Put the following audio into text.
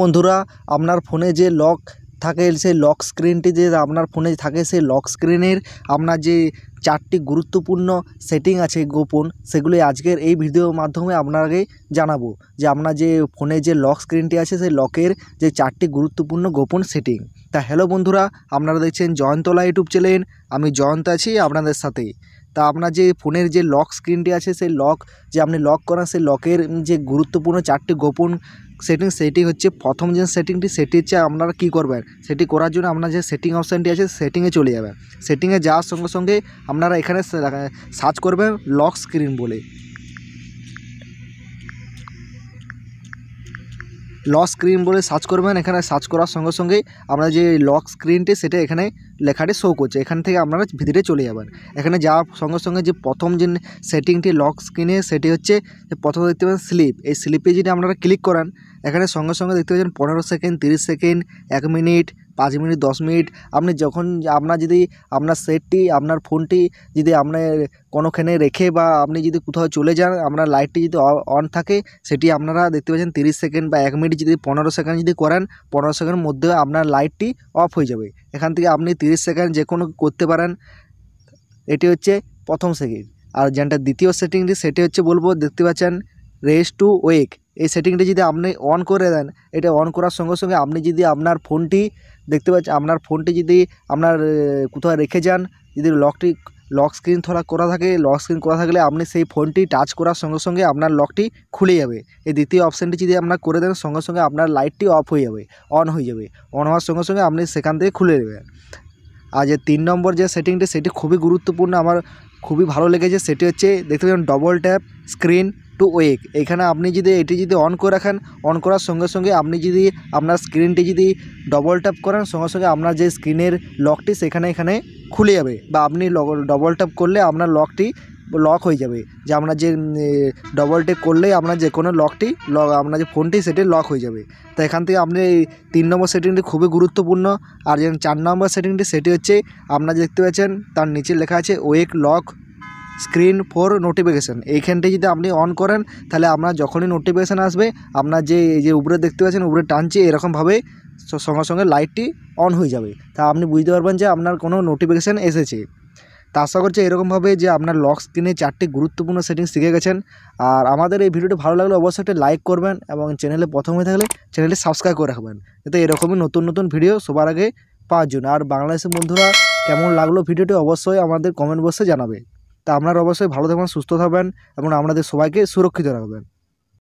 বন্ধুরা আপনার ফোনে যে লক থাকে সেই লক স্ক্রিনটি যে আপনার ফোনে থাকে সেই লক স্ক্রিনের আপনার যে চারটি গুরুত্বপূর্ণ সেটিং আছে গোপন সেগুলি আজকের এই ভিডিওর মাধ্যমে আপনাকে জানাবো যে আপনার যে ফোনে যে লক স্ক্রিনটি আছে সেই লকের যে চারটি গুরুত্বপূর্ণ গোপন সেটিং তা হ্যালো বন্ধুরা আপনারা দেখছেন জয়ন্তলা ইউটিউব চ্যানেল আমি জয়ন্ত আছি আপনাদের সাথে তা আপনার যে ফোনের যে লক স্ক্রিনটি আছে সেই লক যে আপনি লক করান সেই লকের যে গুরুত্বপূর্ণ চারটি গোপন সেটিং সেটি হচ্ছে প্রথম যে সেটিংটি সেটি হচ্ছে আপনারা কী করবেন সেটি করার জন্য আপনার যে সেটিং অপশানটি আছে সেটিংয়ে চলে যাবেন সেটিংয়ে যাওয়ার সঙ্গে সঙ্গে আপনারা এখানে সার্চ করবেন লক স্ক্রিন বলে লক স্ক্রিন বলে সার্চ করবেন এখানে সার্চ করার সঙ্গে সঙ্গে আমরা যে লক স্ক্রিনটি সেটা এখানে লেখাটি শো করছে এখান থেকে আপনারা ভিতরে চলে যাবেন এখানে যাওয়ার সঙ্গে সঙ্গে যে প্রথম যে সেটিংটি লক স্ক্রিনে সেটি হচ্ছে প্রথমে দেখতে পাবেন স্লিপ এই স্লিপে যদি আপনারা ক্লিক করেন এখানে সঙ্গে সঙ্গে দেখতে পাচ্ছেন পনেরো সেকেন্ড তিরিশ সেকেন্ড এক মিনিট পাঁচ মিনিট দশ মিনিট আপনি যখন আপনার যদি আপনার সেটটি আপনার ফোনটি যদি আপনার কোনোখানে রেখে বা আপনি যদি কোথাও চলে যান আপনার লাইটটি যদি অন থাকে সেটি আপনারা দেখতে পাচ্ছেন তিরিশ সেকেন্ড বা এক মিনিট যদি পনেরো সেকেন্ড যদি করেন পনেরো সেকেন্ডের মধ্যে আপনার লাইটটি অফ হয়ে যাবে এখান থেকে আপনি তিরিশ সেকেন্ড যে কোনো করতে পারেন এটি হচ্ছে প্রথম সেকেন্ড আর যেটা দ্বিতীয় সেটিংটি সেটি হচ্ছে বলবো দেখতে পাচ্ছেন রেস টু ওয়েক এই সেটিংটি যদি আপনি অন করে দেন এটা অন করার সঙ্গে সঙ্গে আপনি যদি আপনার ফোনটি দেখতে পাচ্ছেন আপনার ফোনটি যদি আপনার কোথাও রেখে যান যদি লকটি লক স্ক্রিন থাকা করা থাকে লক স্ক্রিন করা থাকলে আপনি সেই ফোনটি টাচ করার সঙ্গে সঙ্গে আপনার লকটি খুলে যাবে এই দ্বিতীয় অপশানটি যদি আপনার করে দেন সঙ্গে সঙ্গে আপনার লাইটটি অফ হয়ে যাবে অন হয়ে যাবে অন হওয়ার সঙ্গে সঙ্গে আপনি সেখান থেকে খুলে দেবেন আর যে তিন নম্বর যে সেটিংটি সেটি খুবই গুরুত্বপূর্ণ আমার খুবই ভালো লেগেছে সেটি হচ্ছে দেখতে পাচ্ছেন double tap screen to wake এখানে আপনি যদি এটি যদি অন করে রাখেন অন করার সঙ্গে সঙ্গে আপনি যদি আপনার স্ক্রিনটি যদি ডবল ট্যাপ করেন সঙ্গে সঙ্গে আপনার যে স্ক্রিনের লকটি সেখানে এখানে খুলে যাবে বা আপনি ডবল ট্যাপ করলে আপনার লকটি লক হয়ে যাবে যে আপনার যে ডবল টেক করলেই আপনার যে কোনো লকটি লক আপনার যে ফোনটি সেটি লক হয়ে যাবে তো এখান থেকে আপনি এই তিন নম্বর সেটিংটি খুবই গুরুত্বপূর্ণ আর যে চার নম্বর সেটিংটি সেটি হচ্ছে আপনার দেখতে পাচ্ছেন তার নিচে লেখা আছে wake lock screen for notification এইখানটি যদি আপনি অন করেন তাহলে আপনার যখনই নোটিফিকেশান আসবে আপনার যে এই যে উপরে দেখতে পাচ্ছেন উপরে টানছে এরকমভাবে সঙ্গে সঙ্গে লাইটটি অন হয়ে যাবে তা আপনি বুঝতে পারবেন যে আপনার কোনো নোটিফিকেশান এসেছে তা আশা করছি এরকমভাবে যে আপনার লক স্ক্রিনে চারটি গুরুত্বপূর্ণ সেটিংস শিখে গেছেন আর আমাদের এই ভিডিওটি ভালো লাগলে অবশ্যই একটি লাইক করবেন এবং চ্যানেলে প্রথম হয়ে থাকলে চ্যানেলে সাবস্ক্রাইব করে রাখবেন যাতে এরকমই নতুন নতুন ভিডিও সবার আগে পাওয়ার জন্য আর বাংলাদেশের বন্ধুরা কেমন লাগলো ভিডিওটি অবশ্যই আমাদের কমেন্ট বক্সে জানাবে তা আপনারা অবশ্যই ভালো থাকবেন সুস্থ থাকবেন এবং আপনাদের সবাইকে সুরক্ষিত রাখবেন